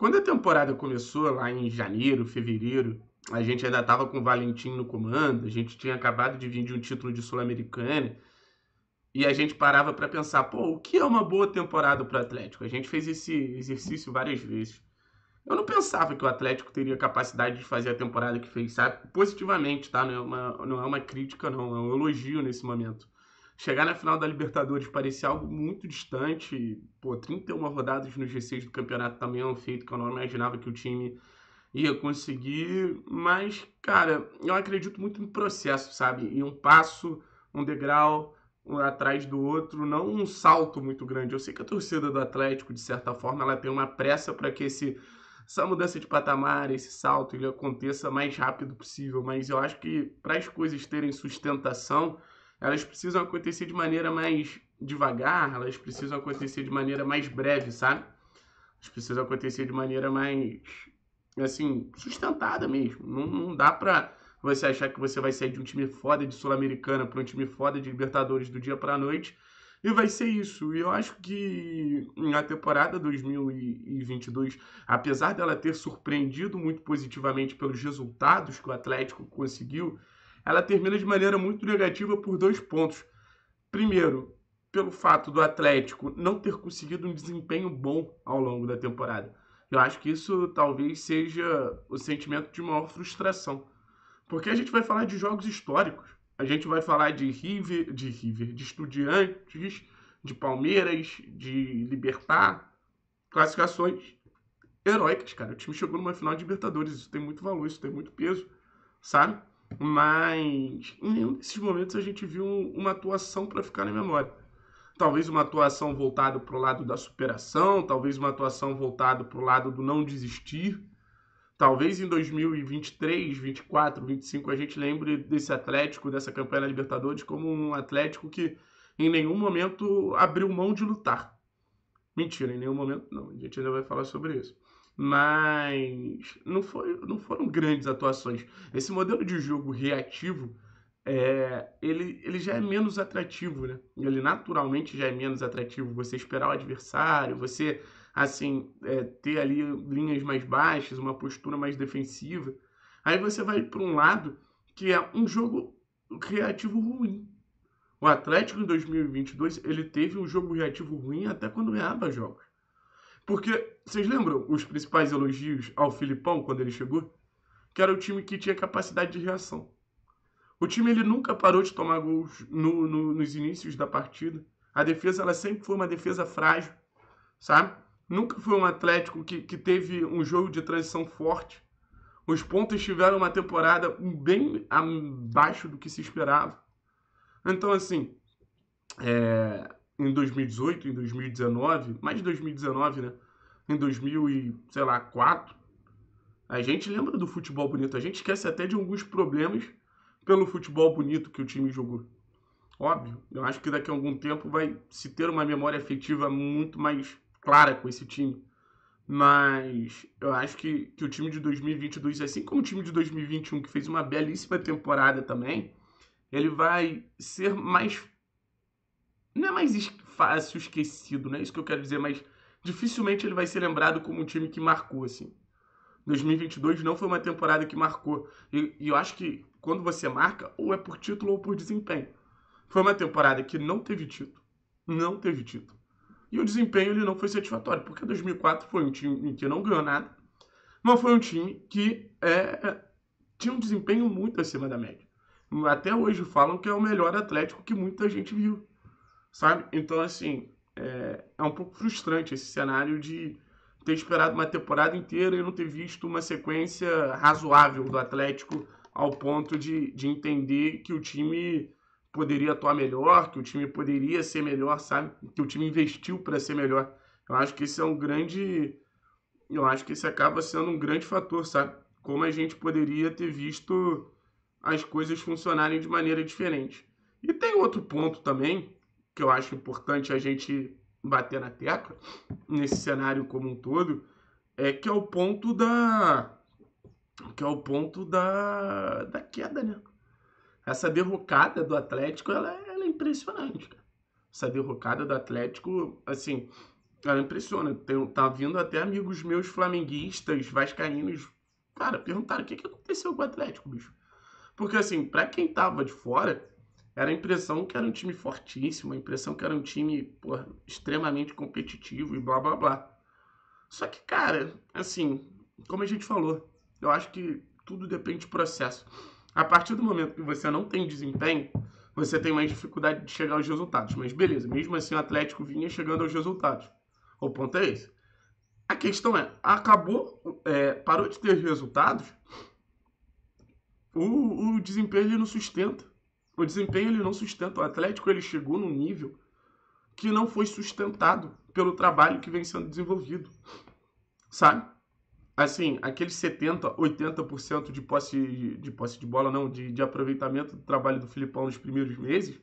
Quando a temporada começou, lá em janeiro, fevereiro, a gente ainda estava com o Valentim no comando, a gente tinha acabado de vir de um título de Sul-Americana, e a gente parava para pensar, pô, o que é uma boa temporada para o Atlético? A gente fez esse exercício várias vezes. Eu não pensava que o Atlético teria capacidade de fazer a temporada que fez, sabe? Positivamente, tá? Não é uma, não é uma crítica, não. É um elogio nesse momento chegar na final da Libertadores parecia algo muito distante. Pô, 31 rodadas no G6 do campeonato também é um feito que eu não imaginava que o time ia conseguir. Mas, cara, eu acredito muito no processo, sabe? Em um passo, um degrau um atrás do outro, não um salto muito grande. Eu sei que a torcida do Atlético, de certa forma, ela tem uma pressa para que esse essa mudança de patamar, esse salto, ele aconteça mais rápido possível, mas eu acho que para as coisas terem sustentação, elas precisam acontecer de maneira mais devagar, elas precisam acontecer de maneira mais breve, sabe? Elas precisam acontecer de maneira mais, assim, sustentada mesmo. Não, não dá pra você achar que você vai sair de um time foda de Sul-Americana para um time foda de Libertadores do dia pra noite. E vai ser isso. E eu acho que a temporada 2022, apesar dela ter surpreendido muito positivamente pelos resultados que o Atlético conseguiu, ela termina de maneira muito negativa por dois pontos. Primeiro, pelo fato do Atlético não ter conseguido um desempenho bom ao longo da temporada. Eu acho que isso talvez seja o sentimento de maior frustração. Porque a gente vai falar de jogos históricos. A gente vai falar de River, de River, de Estudiantes, de Palmeiras, de Libertar, classificações heróicas, cara. O time chegou numa final de Libertadores, isso tem muito valor, isso tem muito peso, sabe? Mas em nenhum desses momentos a gente viu uma atuação para ficar na memória. Talvez uma atuação voltada para o lado da superação, talvez uma atuação voltada para o lado do não desistir. Talvez em 2023, 24, 25 a gente lembre desse Atlético, dessa campanha da Libertadores, como um Atlético que em nenhum momento abriu mão de lutar. Mentira, em nenhum momento não. A gente ainda vai falar sobre isso mas não, foi, não foram grandes atuações. Esse modelo de jogo reativo, é, ele, ele já é menos atrativo, né? Ele naturalmente já é menos atrativo. Você esperar o adversário, você assim é, ter ali linhas mais baixas, uma postura mais defensiva. Aí você vai para um lado que é um jogo reativo ruim. O Atlético em 2022 ele teve um jogo reativo ruim até quando ganhava jogos. Porque, vocês lembram os principais elogios ao Filipão quando ele chegou? Que era o time que tinha capacidade de reação. O time ele nunca parou de tomar gols no, no, nos inícios da partida. A defesa ela sempre foi uma defesa frágil, sabe? Nunca foi um Atlético que, que teve um jogo de transição forte. Os pontos tiveram uma temporada bem abaixo do que se esperava. Então, assim, é, em 2018, em 2019, mais de 2019, né? Em 2004, a gente lembra do futebol bonito, a gente esquece até de alguns problemas pelo futebol bonito que o time jogou. Óbvio, eu acho que daqui a algum tempo vai se ter uma memória afetiva muito mais clara com esse time. Mas eu acho que, que o time de 2022, assim como o time de 2021, que fez uma belíssima temporada também, ele vai ser mais não é mais fácil esquecido, né? Isso que eu quero dizer, mas dificilmente ele vai ser lembrado como um time que marcou, assim. 2022 não foi uma temporada que marcou. E, e eu acho que quando você marca, ou é por título ou por desempenho. Foi uma temporada que não teve título. Não teve título. E o desempenho ele não foi satisfatório, porque 2004 foi um time que não ganhou nada, mas foi um time que é, tinha um desempenho muito acima da média. Até hoje falam que é o melhor Atlético que muita gente viu sabe? Então, assim, é, é um pouco frustrante esse cenário de ter esperado uma temporada inteira e não ter visto uma sequência razoável do Atlético ao ponto de, de entender que o time poderia atuar melhor, que o time poderia ser melhor, sabe? Que o time investiu para ser melhor. Eu acho que esse é um grande. Eu acho que esse acaba sendo um grande fator, sabe? Como a gente poderia ter visto as coisas funcionarem de maneira diferente. E tem outro ponto também, que eu acho importante a gente bater na tecla, nesse cenário como um todo, é que é o ponto da. que é o ponto da, da queda, né? Essa derrocada do Atlético, ela, é, ela é impressionante, cara. Essa derrocada do Atlético, assim, ela impressiona. Tem, tá vindo até amigos meus flamenguistas, vascaínos, cara, perguntaram o que, que aconteceu com o Atlético, bicho. Porque, assim, para quem tava de fora, era a impressão que era um time fortíssimo, a impressão que era um time porra, extremamente competitivo e blá blá blá. Só que, cara, assim, como a gente falou, eu acho que tudo depende de processo. A partir do momento que você não tem desempenho, você tem mais dificuldade de chegar aos resultados. Mas beleza, mesmo assim o Atlético vinha chegando aos resultados. O ponto é esse. A questão é, acabou, é, parou de ter resultados, o, o desempenho ele não sustenta. O desempenho ele não sustenta. O Atlético ele chegou num nível que não foi sustentado pelo trabalho que vem sendo desenvolvido. Sabe? Assim, aqueles 70%, 80% de posse de, posse de bola, não, de, de aproveitamento do trabalho do Filipão nos primeiros meses,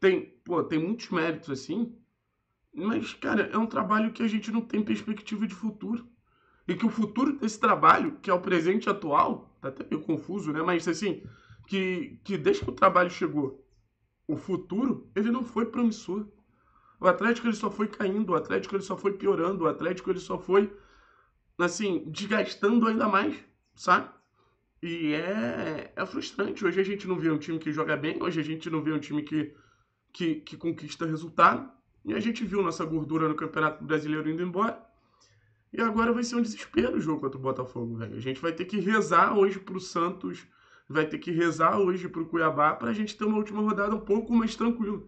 tem, pô, tem muitos méritos assim, mas, cara, é um trabalho que a gente não tem perspectiva de futuro. E que o futuro desse trabalho, que é o presente atual, tá até meio confuso, né? Mas, assim, que, que desde que o trabalho chegou, o futuro, ele não foi promissor. O Atlético ele só foi caindo, o Atlético ele só foi piorando, o Atlético ele só foi, assim, desgastando ainda mais, sabe? E é, é frustrante. Hoje a gente não vê um time que joga bem, hoje a gente não vê um time que, que, que conquista resultado. E a gente viu nossa gordura no Campeonato Brasileiro indo embora. E agora vai ser um desespero o jogo contra o Botafogo, velho. A gente vai ter que rezar hoje pro Santos vai ter que rezar hoje para o Cuiabá para a gente ter uma última rodada um pouco mais tranquila.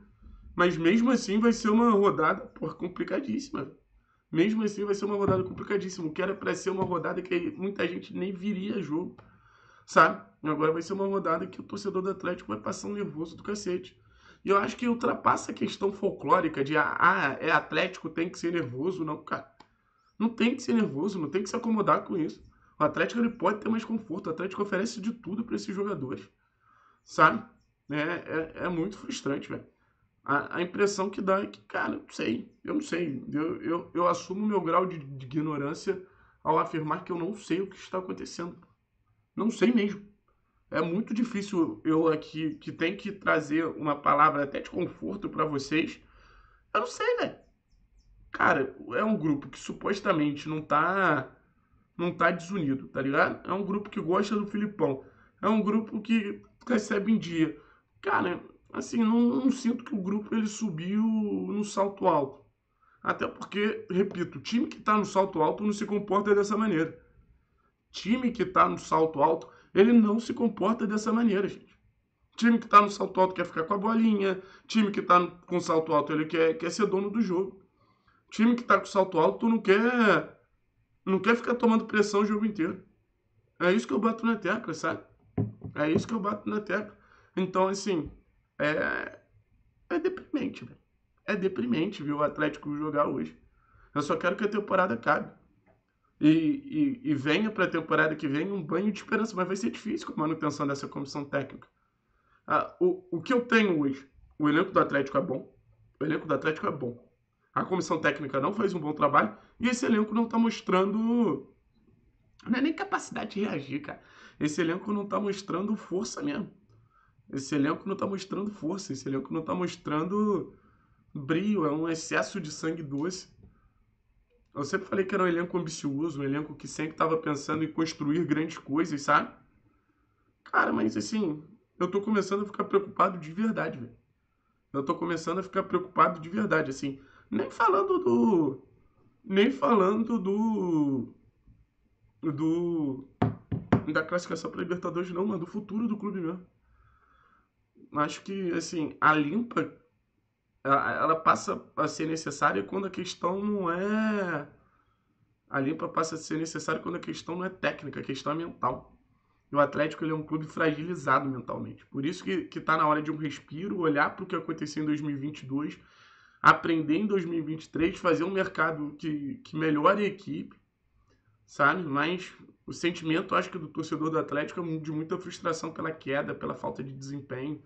Mas mesmo assim vai ser uma rodada complicadíssima. Mesmo assim vai ser uma rodada complicadíssima, que era para ser uma rodada que muita gente nem viria jogo, sabe? Agora vai ser uma rodada que o torcedor do Atlético vai passar um nervoso do cacete. E eu acho que ultrapassa a questão folclórica de ah, ah é Atlético, tem que ser nervoso, não, cara. Não tem que ser nervoso, não tem que se acomodar com isso. O Atlético ele pode ter mais conforto. O Atlético oferece de tudo para esses jogadores. Sabe? É, é, é muito frustrante, velho. A, a, impressão que dá é que, cara, eu não sei. Eu não sei. Eu, eu, eu assumo meu grau de, de ignorância ao afirmar que eu não sei o que está acontecendo. Não sei mesmo. É muito difícil eu aqui, que tem que trazer uma palavra até de conforto para vocês. Eu não sei, velho. Cara, é um grupo que supostamente não tá não tá desunido, tá ligado? É um grupo que gosta do Filipão. É um grupo que recebe em dia. Cara, assim, não, não sinto que o grupo ele subiu no salto alto. Até porque, repito, time que tá no salto alto não se comporta dessa maneira. Time que tá no salto alto, ele não se comporta dessa maneira, gente. Time que tá no salto alto quer ficar com a bolinha. Time que tá com salto alto, ele quer, quer ser dono do jogo. Time que tá com salto alto não quer não quer ficar tomando pressão o jogo inteiro. É isso que eu bato na tecla, sabe? É isso que eu bato na tecla. Então, assim, é, é deprimente, velho. É deprimente ver o Atlético jogar hoje. Eu só quero que a temporada acabe. E, e, e venha para a temporada que vem um banho de esperança, mas vai ser difícil com a manutenção dessa comissão técnica. Ah, o, o que eu tenho hoje? O elenco do Atlético é bom. O elenco do Atlético é bom a comissão técnica não faz um bom trabalho e esse elenco não está mostrando. Não é nem capacidade de reagir, cara. Esse elenco não está mostrando força mesmo. Esse elenco não está mostrando força. Esse elenco não está mostrando brilho. É um excesso de sangue doce. Eu sempre falei que era um elenco ambicioso, um elenco que sempre estava pensando em construir grandes coisas, sabe? Cara, mas assim, eu tô começando a ficar preocupado de verdade, velho. Eu tô começando a ficar preocupado de verdade, assim. Nem falando do. Nem falando do. Do. Da classificação para Libertadores, não, mano. Do futuro do clube mesmo. Acho que, assim, a limpa. Ela passa a ser necessária quando a questão não é. A limpa passa a ser necessária quando a questão não é técnica, a questão é mental. E o Atlético ele é um clube fragilizado mentalmente. Por isso que, que tá na hora de um respiro, olhar para o que aconteceu em 2022 aprender em 2023, fazer um mercado que, que melhore a equipe, sabe? Mas o sentimento, acho que, do torcedor do Atlético é de muita frustração pela queda, pela falta de desempenho.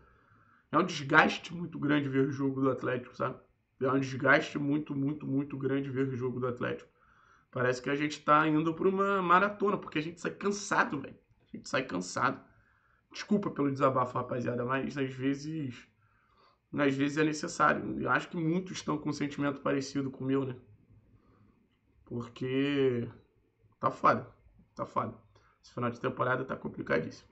É um desgaste muito grande ver o jogo do Atlético, sabe? É um desgaste muito, muito, muito grande ver o jogo do Atlético. Parece que a gente tá indo para uma maratona, porque a gente sai cansado, velho. A gente sai cansado. Desculpa pelo desabafo, rapaziada, mas às vezes às vezes é necessário. Eu acho que muitos estão com um sentimento parecido com o meu, né? Porque tá foda, tá foda. Esse final de temporada tá complicadíssimo.